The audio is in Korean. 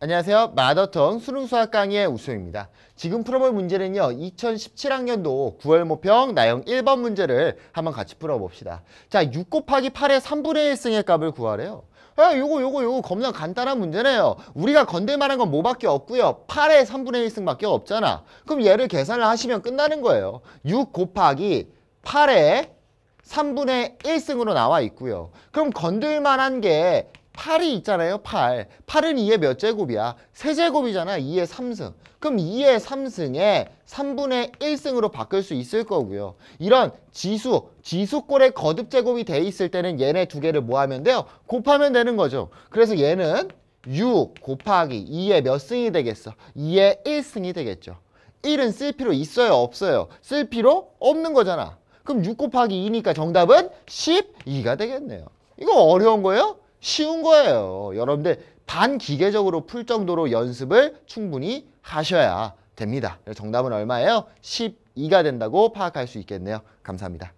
안녕하세요. 마더텅 수능수학 강의의 우수입니다. 지금 풀어볼 문제는요. 2017학년도 9월 모평 나형 1번 문제를 한번 같이 풀어봅시다. 자, 6 곱하기 8의 3분의 1승의 값을 구하래요. 야, 요거 요거 요거 겁나 간단한 문제네요. 우리가 건들만한 건 뭐밖에 없고요. 8의 3분의 1승밖에 없잖아. 그럼 얘를 계산을 하시면 끝나는 거예요. 6 곱하기 8의 3분의 1승으로 나와 있고요. 그럼 건들만한 게 8이 있잖아요. 8. 8은 2의 몇 제곱이야? 세제곱이잖아. 2의 3승. 그럼 2의 3승에 3분의 1승으로 바꿀 수 있을 거고요. 이런 지수, 지수꼴의 거듭 제곱이 돼 있을 때는 얘네 두 개를 뭐 하면 돼요? 곱하면 되는 거죠. 그래서 얘는 6 곱하기 2의 몇 승이 되겠어? 2의 1승이 되겠죠. 1은 쓸 필요 있어요? 없어요? 쓸 필요 없는 거잖아. 그럼 6 곱하기 2니까 정답은 12가 되겠네요. 이거 어려운 거예요? 쉬운 거예요. 여러분들 반기계적으로 풀 정도로 연습을 충분히 하셔야 됩니다. 정답은 얼마예요? 12가 된다고 파악할 수 있겠네요. 감사합니다.